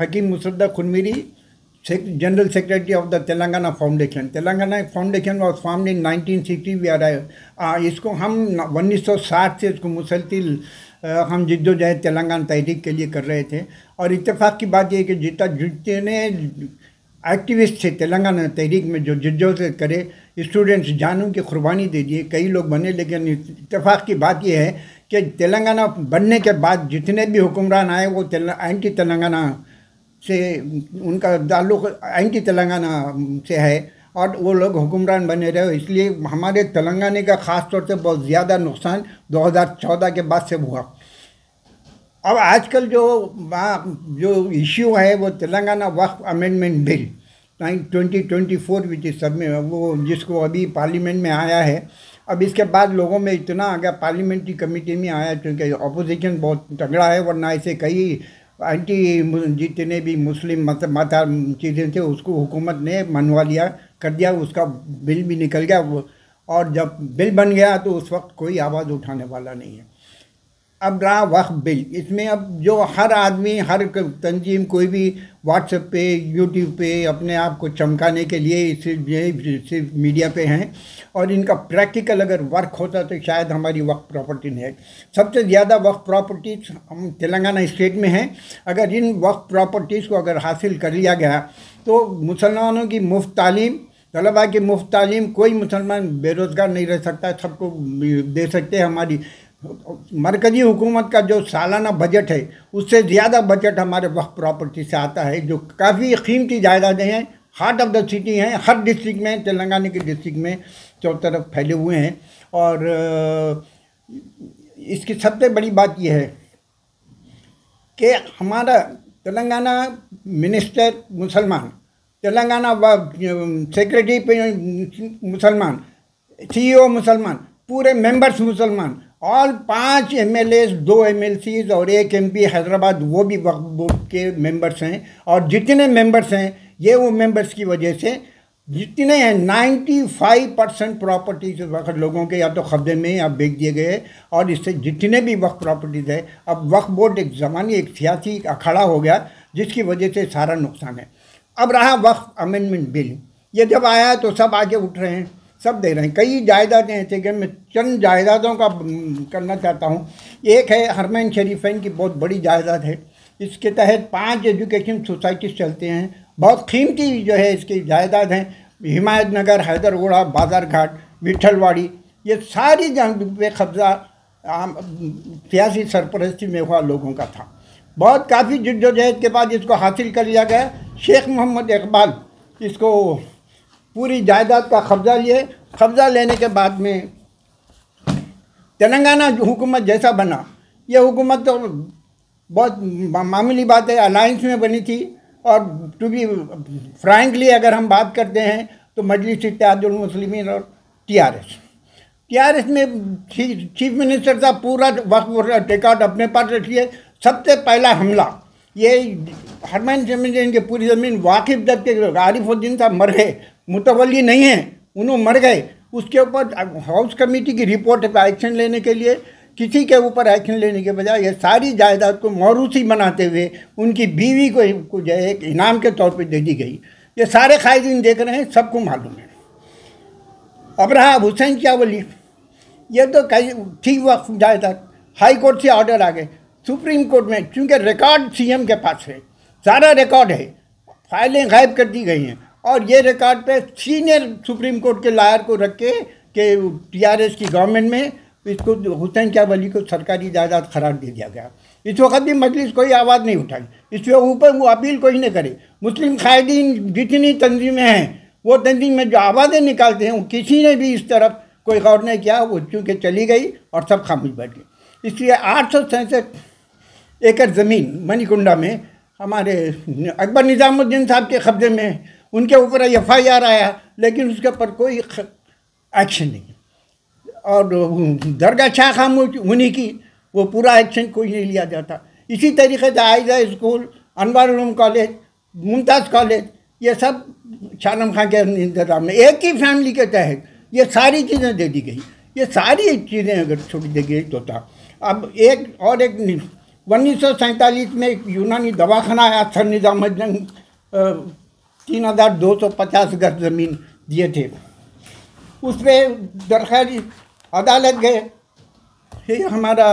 हकीम मुसरदा खुनमीरी secretary of the Telangana foundation Telangana Telangana foundation was formed in nineteen We we ah, uh, इसको हम उन्नीस सौ साठ से इसको मुसलसिल uh, हम जद्दोजहद तेलंगाना तहरीक के लिए कर रहे थे और इतफ़ाक़ की बात यह कि जितना जितने एक्टिविस्ट थे तेलंगाना तहरीक में जो से करे स्टूडेंट्स जानों की कुर्बानी दे दिए कई लोग बने लेकिन इतफ़ाक़ की बात यह है कि तेलंगाना बनने के बाद जितने भी हुक्मरान आए वो एंटी तेलंगाना से उनका ताल्लुक एंटी तेलंगाना से है और वो लोग हुक्मरान बने रहे इसलिए हमारे तेलंगाना का ख़ास तौर से बहुत ज़्यादा नुकसान 2014 के बाद से हुआ अब आजकल जो जो इश्यू है वो Telangana Waqf amendment bill twenty twenty four which इस सब में वो जिसको अभी पार्लियामेंट में आया है अब इसके बाद लोगों में इतना आ गया पार्लियामेंट्री कमेटी में आया क्योंकि अपोजिशन बहुत तगड़ा है वरना ऐसे कई एंटी जितने भी मुस्लिम मत माता चीज़ें थे उसको हुकूमत ने मनवा लिया कर दिया उसका बिल भी निकल गया और जब बिल बन गया तो उस वक्त कोई आवाज़ उठाने वाला नहीं है अब रहा वक्फ बिल इसमें अब जो हर आदमी हर तंजीम कोई भी व्हाट्सएप पे यूट्यूब पे अपने आप को चमकाने के लिए सिर्फ ये सिर्फ मीडिया पे हैं और इनका प्रैक्टिकल अगर वर्क होता तो शायद हमारी वक्त प्रॉपर्टी नहीं है सबसे ज़्यादा वक्त प्रॉपर्टीज हम तेलंगाना स्टेट में हैं अगर इन वक्त प्रॉपर्टीज़ को अगर हासिल कर लिया गया तो मुसलमानों की मुफ्त तालीम तलबा की मुफ्त तालीम कोई मुसलमान बेरोज़गार नहीं रह सकता सबको दे सकते हैं हमारी मरकजी हुकूमत का जो सालाना बजट है उससे ज़्यादा बजट हमारे वक्त प्रॉपर्टी से आता है जो काफ़ी कीमती जायदादें हैं हार्ट ऑफ द सिटी हैं हर डिस्ट्रिक्ट में तेलंगाना के डिस्ट्रिक्ट में चौ तरफ फैले हुए हैं और इसकी सबसे बड़ी बात यह है कि हमारा तेलंगाना मिनिस्टर मुसलमान तेलंगाना सेक्रेटरी मुसलमान सीईओ मुसलमान पूरे मेंबर्स मुसलमान और पांच एम दो एम और एक एम हैदराबाद वो भी वक्त बोर्ड के मेंबर्स हैं और जितने मेंबर्स हैं ये वो मेंबर्स की वजह से जितने हैं 95 परसेंट प्रॉपर्टीज वक्त लोगों के या तो कब्जे में या बेच दिए गए और इससे जितने भी वक्त प्रॉपर्टीज़ है अब वक्त बोर्ड एक ज़मानी एक सियासी अखाड़ा हो गया जिसकी वजह से सारा नुकसान है अब रहा वक्त अमेंडमेंट बिल ये जब आया तो सब आगे उठ रहे हैं सब दे रहे हैं कई जायदादें ऐसे कि मैं चंद जायदादों का करना चाहता हूँ एक है हरमैन शरीफैन की बहुत बड़ी जायदाद है इसके तहत पांच एजुकेशन सोसाइटीज़ चलते हैं बहुत कीमती जो है इसकी जायदाद हैं हिमायत नगर हैदरगोड़ा बाजारघाट विठलवाड़ी ये सारी जंग पे कब्ज़ा सियासी सरपरस्ती में हुआ लोगों का था बहुत काफ़ी जिद्दोजहद के बाद इसको हासिल कर लिया गया शेख मोहम्मद इकबाल इसको पूरी जायदाद का कब्ज़ा लिए कब्ज़ा लेने के बाद में तेलंगाना हुकूमत जैसा बना ये हुकूमत तो बहुत मामूली बात है अलायंस में बनी थी और टू बी फ्रैंकली अगर हम बात करते हैं तो मजलिस मुस्लिमीन और T R S T R S में चीफ मिनिस्टर का पूरा वक्त टेकआउट अपने पास रखिए सबसे पहला हमला ये हरमैन जमीन इनके पूरी ज़मीन वाकिफ जब के आरिफुद्दीन साहब मर गए मुतवली नहीं है उन्होंने मर गए उसके ऊपर हाउस कमेटी की रिपोर्ट पर एक्शन लेने के लिए किसी के ऊपर एक्शन लेने के बजाय ये सारी जायदाद को मौरूसी बनाते हुए उनकी बीवी को है एक इनाम के तौर पर दे दी गई ये सारे कायदीन देख रहे हैं सबको मालूम है अब रहा हुसैन क्या वली ये तो कई ठीक वक्त जायदाद हाई कोर्ट से ऑर्डर आ गए सुप्रीम कोर्ट में क्योंकि रिकॉर्ड सीएम के पास है सारा रिकॉर्ड है फाइलें गायब कर दी गई हैं और ये रिकॉर्ड पे सीनियर सुप्रीम कोर्ट के लायर को रख के के टीआरएस की गवर्नमेंट में इसको हुसैन क्या वली को सरकारी जायदाद करार दे दिया गया इस वक्त भी मजलिस कोई आवाज़ नहीं उठाई इसके ऊपर वो अपील कोई नहीं करे मुस्लिम कायदीन जितनी तंजीमें हैं वो तंजीम में जो आवाज़ें निकालते हैं वो किसी ने भी इस तरफ कोई गौर नहीं किया वो चूँकि चली गई और सब खामोश बैठ गई इसलिए आठ सौ सैंसठ एकड़ ज़मीन मणिकुंडा में हमारे अकबर निज़ामुद्दीन साहब के कब्जे में उनके ऊपर एफ आई आर आया लेकिन उसके ऊपर कोई एक्शन नहीं और दरगाह छा खाम उन्हीं की वो पूरा एक्शन कोई नहीं लिया जाता इसी तरीके से आयजा स्कूल अनवारूम कॉलेज मुमताज़ कॉलेज ये सब शालम खान के इंतजाम में एक ही फैमिली के तहत ये सारी चीज़ें दे दी गई ये सारी चीज़ें अगर छोड़ दी गई तो था अब एक और एक उन्नीस सौ में एक यूनानी दवाखाना आया सर निज़ाम तीन हज़ार दो सौ पचास गज ज़मीन दिए थे उसमें दरखैर अदालत गए हमारा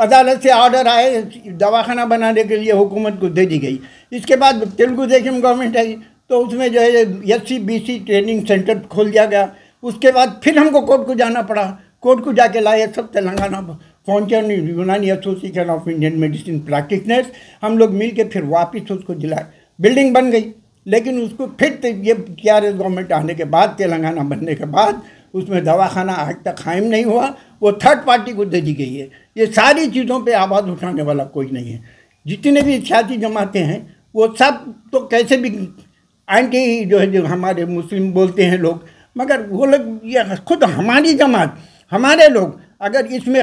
अदालत से ऑर्डर आए दवाखाना बनाने के लिए हुकूमत को दे दी गई इसके बाद तेलुगु देशम गवर्नमेंट आई तो उसमें जो है S C B C training centre खोल दिया गया उसके बाद फिर हमको कोर्ट को जाना पड़ा कोर्ट को जाके लाए सब तेलंगाना पहुँचे Unani association of Indian medicine practitioners हम लोग मिल के फिर वापस उसको दिलाए बिल्डिंग बन गई लेकिन उसको फिर तो ये टी आर एस गवर्नमेंट आने के बाद तेलंगाना बनने के बाद उसमें दवाखाना आज तक कायम नहीं हुआ वो थर्ड पार्टी को दे दी गई है ये सारी चीज़ों पे आवाज़ उठाने वाला कोई नहीं है जितने भी सियासी जमातें हैं वो सब तो कैसे भी एंटी जो है जो हमारे मुस्लिम बोलते हैं लोग मगर वो लोग ये खुद हमारी जमात हमारे लोग अगर इसमें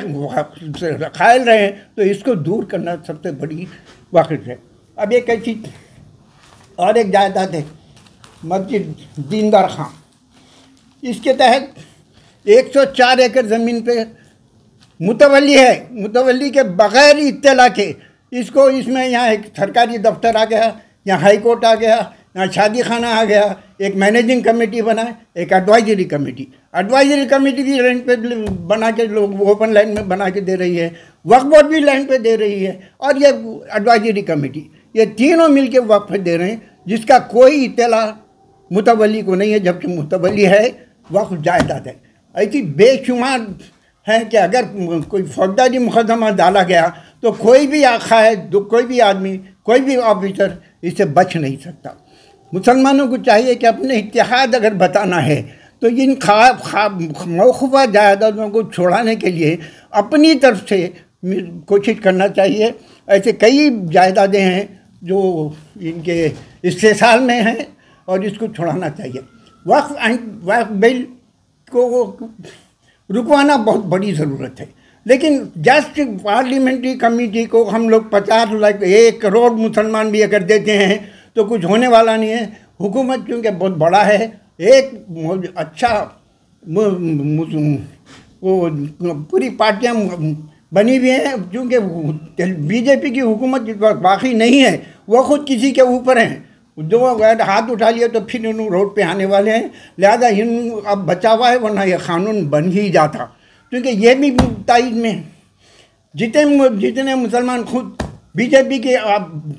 खायल रहे हैं तो इसको दूर करना सबसे बड़ी वक्त है अब एक ऐसी और एक जायदाद है मस्जिद दीनदार खां इसके तहत 104 एकड़ ज़मीन पे मुतवली है मुतवली के बग़ैर इतला के इसको इसमें यहाँ एक सरकारी दफ्तर आ गया यहाँ हाई कोर्ट आ गया यहाँ शादी खाना आ गया एक मैनेजिंग कमेटी बनाए एक एडवाइजरी कमेटी एडवाइजरी कमेटी भी लैंड पे बना के लोग ओपन लैंड में बना के दे रही है वक्फ बोर्ड भी लैंड पे दे रही है और ये एडवाइजरी कमेटी ये तीनों मिलके वक्फ दे रहे हैं जिसका कोई इतला मुतवली को नहीं है जबकि मुतवली है वक्फ जायदाद है ऐसी बेशुमार है कि अगर कोई फौजदारी मुकदमा डाला गया तो कोई भी है कोई भी आदमी कोई भी ऑफिसर इसे बच नहीं सकता मुसलमानों को चाहिए कि अपने इतिहाद अगर बताना है तो इन खाब खाब मौखा जायदादों को छोड़ाने के लिए अपनी तरफ से कोशिश करना चाहिए ऐसे कई जायदादें हैं जो इनके इस्तेसाल में है और इसको छुड़ाना चाहिए वक्फ एंड वक्फ बिल को रुकवाना बहुत बड़ी ज़रूरत है लेकिन जस्ट पार्लियामेंट्री कमेटी को हम लोग पचास लाख एक करोड़ मुसलमान भी अगर देते हैं तो कुछ होने वाला नहीं है हुकूमत क्योंकि बहुत बड़ा है एक अच्छा वो पूरी पार्टियाँ बनी हुई हैं चूँकि बीजेपी की हुकूमत बाकी नहीं है वो खुद किसी के ऊपर हैं जो हाथ उठा लिया तो फिर इन रोड पे आने वाले हैं लिहाजा इन अब बचा हुआ है वरना यह कानून बन ही जाता क्योंकि ये भी ताइज में जितने जितने मुसलमान खुद बीजेपी के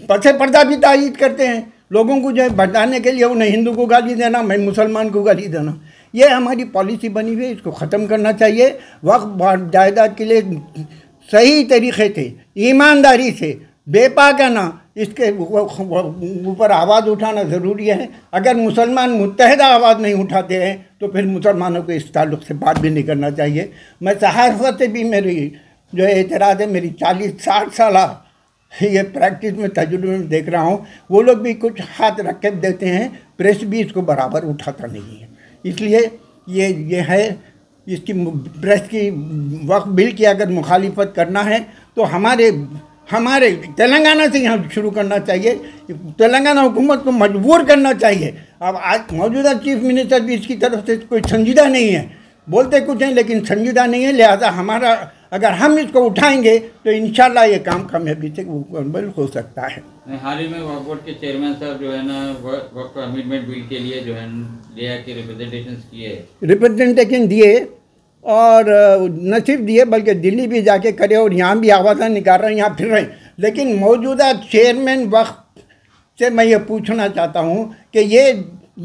पसे पर्दा भी ताइज करते हैं लोगों को जो है बताने के लिए उन्हें हिंदू को गाली देना मैं मुसलमान को गाली देना ये हमारी पॉलिसी बनी हुई है इसको ख़त्म करना चाहिए वक्त जायदाद के लिए सही तरीके से ईमानदारी से बेपा कहना इसके ऊपर आवाज़ उठाना ज़रूरी है अगर मुसलमान मुतहद आवाज़ नहीं उठाते हैं तो फिर मुसलमानों को इस ताल्लुक से बात भी नहीं करना चाहिए मैं सहारफत से भी मेरी जो एतराज़ है मेरी चालीस साठ साल ये प्रैक्टिस में तजुर्बे में देख रहा हूँ वो लोग भी कुछ हाथ रख के देते हैं प्रेस भी इसको बराबर उठाता नहीं है इसलिए ये ये है इसकी प्रेस की वक्त बिल की अगर मुखालिफत करना है तो हमारे हमारे तेलंगाना से यहाँ शुरू करना चाहिए तेलंगाना हुकूमत को मजबूर करना चाहिए अब आज मौजूदा चीफ मिनिस्टर भी इसकी तरफ से कोई संजीदा नहीं है बोलते कुछ हैं लेकिन संजीदा नहीं है लिहाजा हमारा अगर हम इसको उठाएंगे तो इन ये काम कामयाबी से मुकम्मल हो सकता है हाल ही में वर्क बोर्ड के चेयरमैन साहब जो है ना वर्क अमेंडमेंट बिल के लिए जो है के रिप्रेजेंटेशन किए रिप्रेजेंटेशन दिए और न सिर्फ दिए बल्कि दिल्ली भी जाके करे और यहाँ भी आवाज़ा निकाल रहे हैं यहाँ फिर रहे हैं लेकिन मौजूदा चेयरमैन वक्त से मैं ये पूछना चाहता हूँ कि ये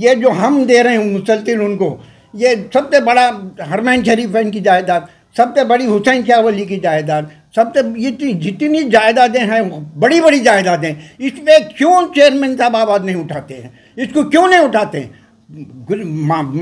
ये जो हम दे रहे हैं मुसलसिल उनको ये सबसे बड़ा हरमैन शरीफ है इनकी जायदाद सबसे बड़ी हुसैन क्या वली की जायदाद सबसे जितनी जितनी जायदादें हैं बड़ी बड़ी जायदादें इसमें क्यों चेयरमैन साहब आवाज़ नहीं उठाते हैं इसको क्यों नहीं उठाते हैं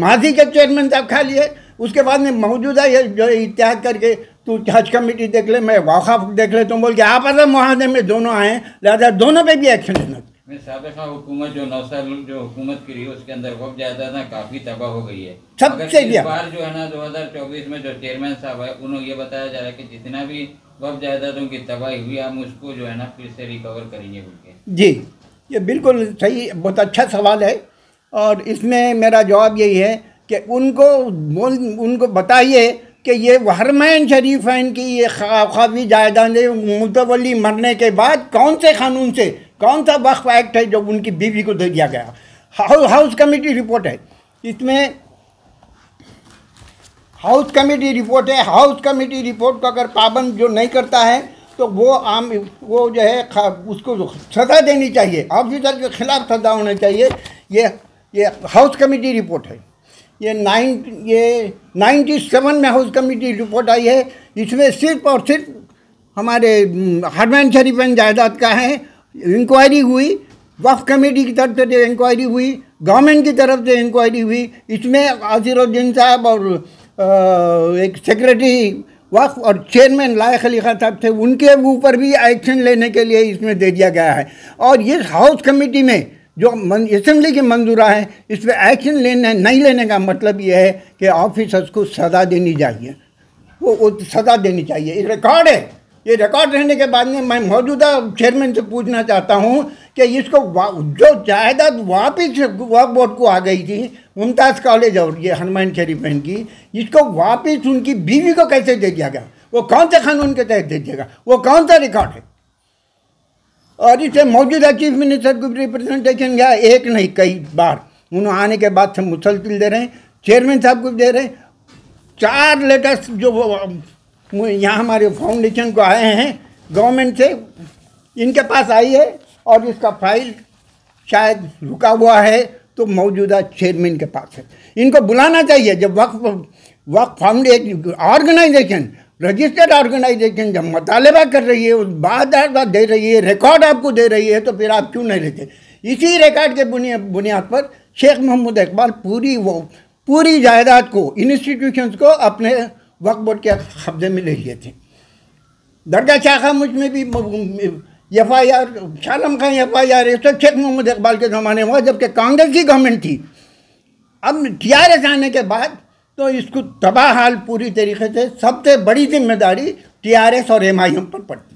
माजी के चेयरमैन साहब खा लिए उसके बाद में मौजूदा ये जो इतिहाद करके तू हज कमेटी देख ले मैं वाकफ देख ले तुम बोल के आप अगर मुहादे में दोनों आए लिहाजा दोनों पे भी एक्शन लेना सबका हुकूमत जो नौ साल जो हुकूमत की रही उसके अंदर वक्त ज्यादा था काफी तबाह हो गई है सबसे बार जो है ना 2024 में जो चेयरमैन साहब है उन्होंने ये बताया जा रहा है कि जितना भी वक्त जायदादों की तबाही हुई हम उसको जो है ना फिर से रिकवर करेंगे बोल जी ये बिल्कुल सही बहुत अच्छा सवाल है और इसमें मेरा जवाब यही है कि उनको उनको बताइए कि ये हरमैन शरीफैन इनकी ये खावी जायदाद मुतवली मरने के बाद कौन से कानून से कौन सा वक्फ एक्ट है जो उनकी बीवी को दे दिया गया हाउस कमेटी रिपोर्ट है इसमें हाउस कमेटी रिपोर्ट है हाउस कमेटी रिपोर्ट को अगर पाबंद जो नहीं करता है तो वो आम वो जो है उसको सजा देनी चाहिए ऑफिसर के खिलाफ सजा होना चाहिए ये ये हाउस कमेटी रिपोर्ट है ये नाइन ये नाइन्टी सेवन में हाउस कमेटी रिपोर्ट आई है इसमें सिर्फ और सिर्फ हमारे हरमैन शरीफ जायदाद का है इंक्वायरी हुई वफ कमेटी की तरफ से इंक्वायरी हुई गवर्नमेंट की तरफ से इंक्वायरी हुई इसमें आसिरुद्दीन साहब और आ, एक सेक्रेटरी वक्फ और चेयरमैन लायक अली खान साहब थे उनके ऊपर भी एक्शन लेने के लिए इसमें दे दिया गया है और ये हाउस कमेटी में जो असम्बली की मंजूरा है इस पर एक्शन लेने नहीं लेने का मतलब ये है कि ऑफिसर्स को सजा देनी चाहिए वो, वो सजा देनी चाहिए रिकॉर्ड है ये रिकॉर्ड रहने के बाद में मैं मौजूदा चेयरमैन से पूछना चाहता हूँ कि इसको जो जायदाद वापिस वक्फ बोर्ड को आ गई थी मुमताज़ कॉलेज और ये हनुमान बहन की इसको वापिस उनकी बीवी को कैसे दे दिया गया वो कौन से कानून के तहत दे दिया गया वो कौन सा रिकॉर्ड है और इसे मौजूदा चीफ मिनिस्टर को रिप्रेजेंटेशन गया एक नहीं कई बार उन्होंने आने के बाद से मुसलसिल दे रहे हैं चेयरमैन साहब को दे रहे हैं चार लेटेस्ट जो यहाँ हमारे फाउंडेशन को आए हैं गवर्नमेंट से इनके पास आई है और इसका फाइल शायद रुका हुआ है तो मौजूदा चेयरमैन के पास है इनको बुलाना चाहिए जब Waqf Waqf foundation organisation registered organisation जब मुतालबा कर रही है बार दे रही है रिकॉर्ड आपको दे रही है तो फिर आप क्यों नहीं लेते इसी रिकॉर्ड के बुनियाद बुनियाद पर शेख मोहम्मद इकबाल पूरी वो पूरी जायदाद को इंस्टीट्यूशंस को अपने वक्त बोर्ड के कब्जे में ले लिए थे दरगाह शाखा मुझ में भी F I R Shalam Khan F I R ये शेख मोहम्मद इकबाल के ज़माने हुआ जबकि कांग्रेस की गवर्नमेंट थी अब टी आर एस आने के बाद तो इसको तबाह हाल पूरी तरीके से सबसे बड़ी जिम्मेदारी टी आर एस और एम आई एम पर पड़ती